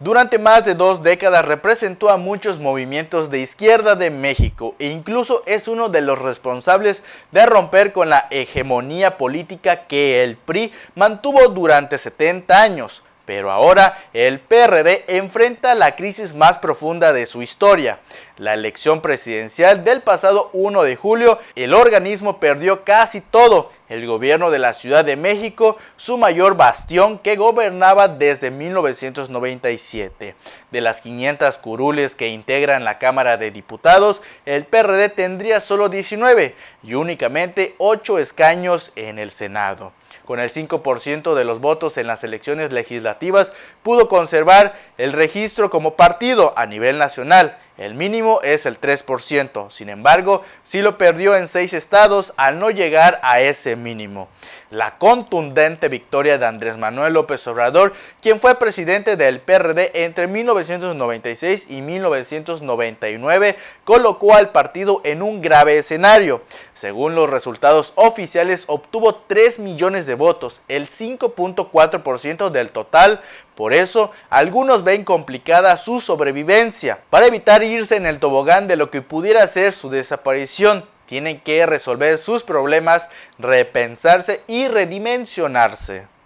Durante más de dos décadas representó a muchos movimientos de izquierda de México e incluso es uno de los responsables de romper con la hegemonía política que el PRI mantuvo durante 70 años. Pero ahora el PRD enfrenta la crisis más profunda de su historia. La elección presidencial del pasado 1 de julio, el organismo perdió casi todo el gobierno de la Ciudad de México, su mayor bastión que gobernaba desde 1997. De las 500 curules que integran la Cámara de Diputados, el PRD tendría solo 19 y únicamente 8 escaños en el Senado. Con el 5% de los votos en las elecciones legislativas, pudo conservar el registro como partido a nivel nacional el mínimo es el 3%, sin embargo, sí lo perdió en seis estados al no llegar a ese mínimo. La contundente victoria de Andrés Manuel López Obrador, quien fue presidente del PRD entre 1996 y 1999, colocó al partido en un grave escenario. Según los resultados oficiales, obtuvo 3 millones de votos, el 5.4% del total. Por eso, algunos ven complicada su sobrevivencia. Para evitar irse en el tobogán de lo que pudiera ser su desaparición. Tienen que resolver sus problemas, repensarse y redimensionarse.